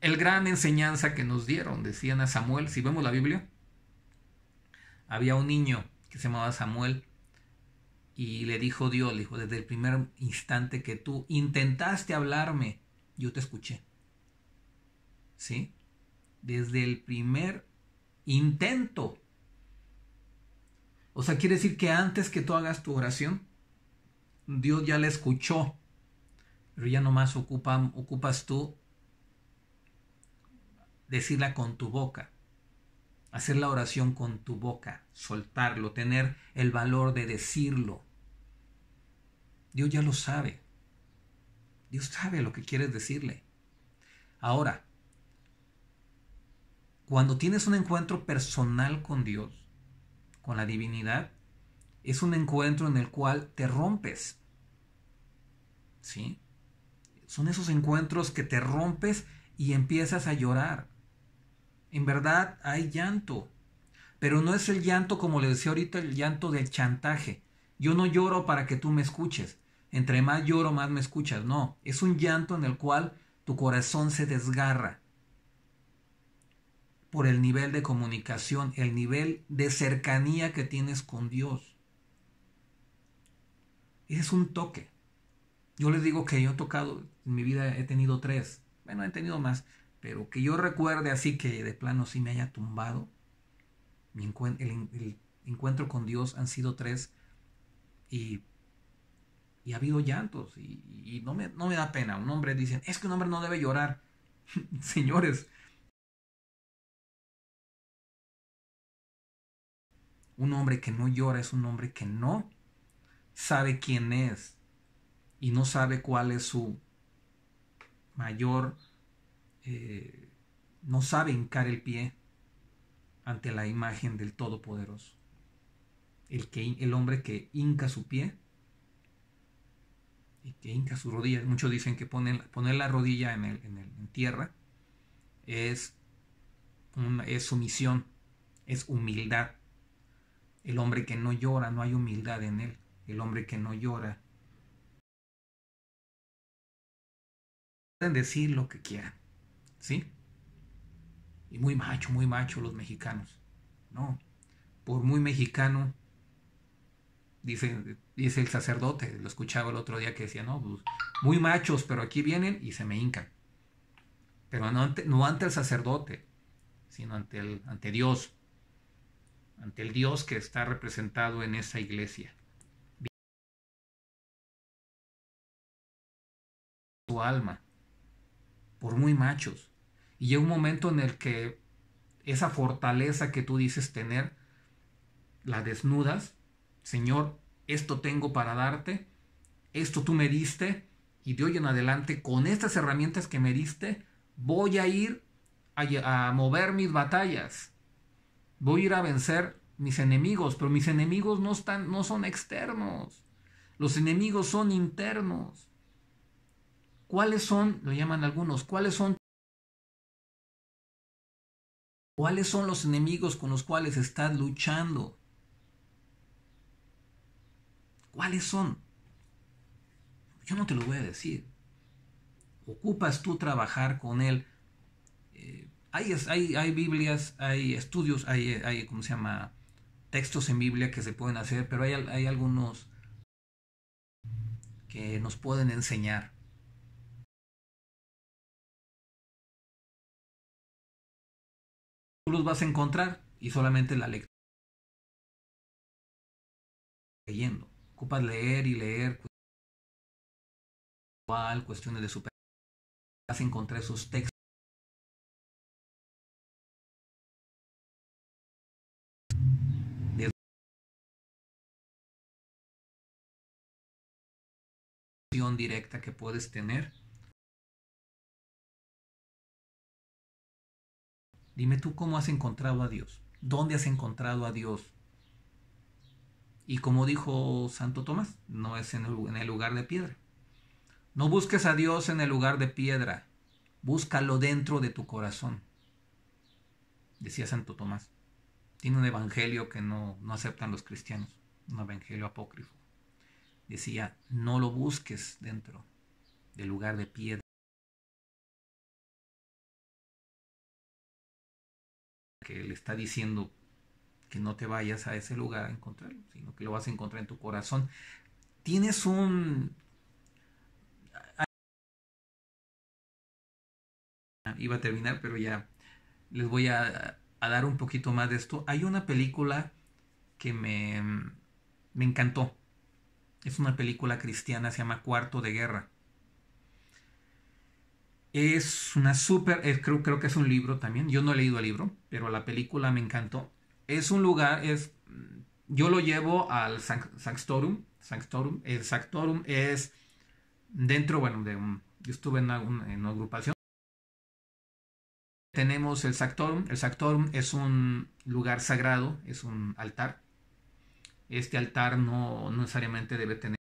el gran enseñanza que nos dieron, decían a Samuel, si vemos la Biblia, había un niño que se llamaba Samuel y le dijo Dios, le dijo, desde el primer instante que tú intentaste hablarme, yo te escuché. ¿Sí? Desde el primer intento. O sea, quiere decir que antes que tú hagas tu oración, Dios ya la escuchó. Pero ya nomás ocupas tú decirla con tu boca, hacer la oración con tu boca, soltarlo, tener el valor de decirlo. Dios ya lo sabe. Dios sabe lo que quieres decirle. Ahora, cuando tienes un encuentro personal con Dios, con la divinidad, es un encuentro en el cual te rompes. ¿Sí? Son esos encuentros que te rompes y empiezas a llorar en verdad hay llanto, pero no es el llanto como le decía ahorita, el llanto del chantaje. Yo no lloro para que tú me escuches. Entre más lloro, más me escuchas. No, es un llanto en el cual tu corazón se desgarra por el nivel de comunicación, el nivel de cercanía que tienes con Dios. Es un toque. Yo les digo que yo he tocado, en mi vida he tenido tres, bueno, he tenido más, pero que yo recuerde así que de plano sí me haya tumbado. Mi el, encuentro con Dios han sido tres y, y ha habido llantos y, y, no, me, no me da pena. Un hombre dicen, es que un hombre no debe llorar. Señores, un hombre que no llora es un hombre que no sabe quién es y no sabe cuál es su mayor eh, no sabe hincar el pie ante la imagen del Todopoderoso. El, que, el hombre que hinca su pie y que hinca su rodilla, muchos dicen que poner la rodilla en, el, en, tierra es, es sumisión, es humildad. El hombre que no llora, no hay humildad en él. El hombre que no llora. Pueden decir lo que quieran. ¿sí? Y muy macho, muy macho los mexicanos. No, por muy mexicano, dice, dice el sacerdote, lo escuchaba el otro día que decía, no, pues, muy machos, pero aquí vienen y se me hincan. Pero no ante, el sacerdote, sino ante, el, ante Dios, ante el Dios que está representado en esa iglesia. Su alma, por muy machos. Y llega un momento en el que esa fortaleza que tú dices tener, la desnudas. Señor, esto tengo para darte, esto tú me diste, y de hoy en adelante, con estas herramientas que me diste, voy a ir a, mover mis batallas. Voy a ir a vencer mis enemigos, pero mis enemigos no, están, no son externos. Los enemigos son internos. ¿Cuáles son, lo llaman algunos, cuáles son ¿Cuáles son los enemigos con los cuales estás luchando? ¿Cuáles son? Yo no te lo voy a decir. Ocupas tú trabajar con él. Eh, hay, hay, Biblias, hay estudios, hay, hay, ¿cómo se llama? Textos en Biblia que se pueden hacer, pero hay algunos que nos pueden enseñar. los vas a encontrar y solamente la lectura. Leyendo. Ocupas leer y leer cuestiones de superación. Vas a encontrar esos textos. directa que puedes tener Dime tú cómo has encontrado a Dios, dónde has encontrado a Dios. Y como dijo Santo Tomás, no es en el lugar de piedra. No busques a Dios en el lugar de piedra, búscalo dentro de tu corazón, decía Santo Tomás. Tiene un evangelio que no, no aceptan los cristianos, un evangelio apócrifo. Decía, no lo busques dentro del lugar de piedra. que le está diciendo que no te vayas a ese lugar a encontrarlo, sino que lo vas a encontrar en tu corazón. Tienes un... Ah, iba a terminar, pero ya les voy a, dar un poquito más de esto. Hay una película que me, me encantó. Es una película cristiana, se llama Cuarto de Guerra. Es una súper, creo, creo que es un libro también. Yo no he leído el libro, pero la película me encantó. Es un lugar, es, mm, yo lo llevo al Sanctorum. Sanctorum, el Sanctorum es dentro, bueno, de un, yo estuve en, una, agrupación. Tenemos el Sanctorum. El Sanctorum es un lugar sagrado, es un altar. Este altar no necesariamente debe tener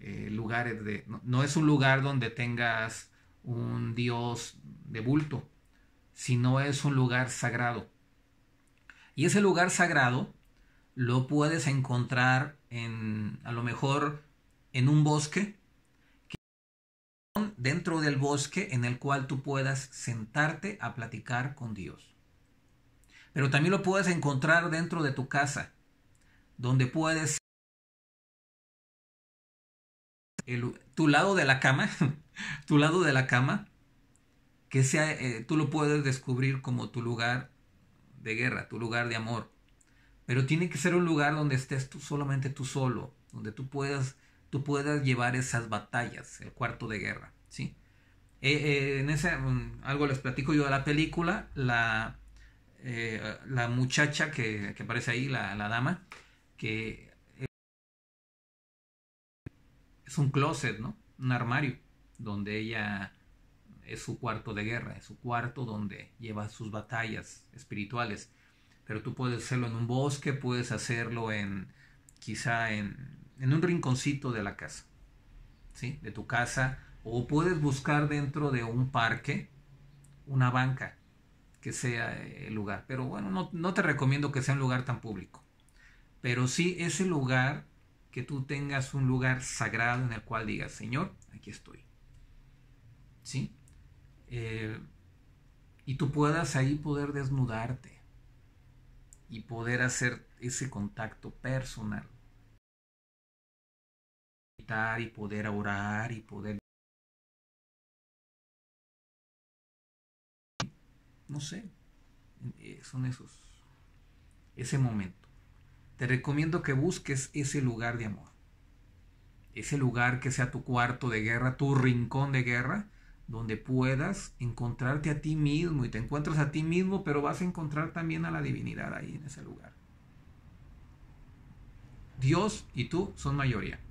Eh, lugares de... No, no, es un lugar donde tengas un dios de bulto, sino es un lugar sagrado. Y ese lugar sagrado lo puedes encontrar en, a lo mejor, en un bosque, dentro del bosque en el cual tú puedas sentarte a platicar con Dios. Pero también lo puedes encontrar dentro de tu casa, donde puedes tu lado de la cama, tu lado de la cama, que sea, eh, tú lo puedes descubrir como tu lugar de guerra, tu lugar de amor. Pero tiene que ser un lugar donde estés tú, solamente tú solo, donde tú puedas, tú puedas llevar esas batallas, el cuarto de guerra, ¿sí? Eh, eh, en ese, mm, algo les platico yo de la película, la, la muchacha que, que, aparece ahí, la, la dama, que es un closet, ¿no? Un armario donde ella es su cuarto de guerra, es su cuarto donde lleva sus batallas espirituales. Pero tú puedes hacerlo en un bosque, puedes hacerlo en quizá en, en un rinconcito de la casa, ¿sí? De tu casa. O puedes buscar dentro de un parque una banca que sea eh, el lugar. Pero bueno, no, no te recomiendo que sea un lugar tan público. Pero sí ese lugar que tú tengas un lugar sagrado en el cual digas, Señor, aquí estoy. ¿Sí? Eh, y tú puedas ahí poder desnudarte y poder hacer ese contacto personal. Y poder orar y poder... No sé, eh, son esos, ese momento te recomiendo que busques ese lugar de amor. Ese lugar que sea tu cuarto de guerra, tu rincón de guerra, donde puedas encontrarte a ti mismo y te encuentras a ti mismo, pero vas a encontrar también a la divinidad ahí en ese lugar. Dios y tú son mayoría.